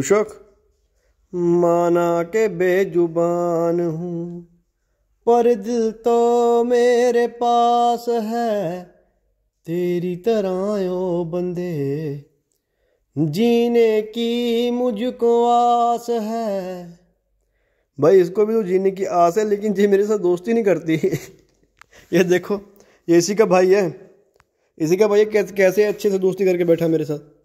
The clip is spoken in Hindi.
उशक माना के बेजुबान हूँ पर दिल तो मेरे पास है तेरी तरह ओ बंदे जीने की मुझको आस है भाई इसको भी तो जीने की आस है लेकिन जी मेरे साथ दोस्ती नहीं करती ये देखो ये इसी का भाई है इसी का भाई कैसे अच्छे से दोस्ती करके बैठा मेरे साथ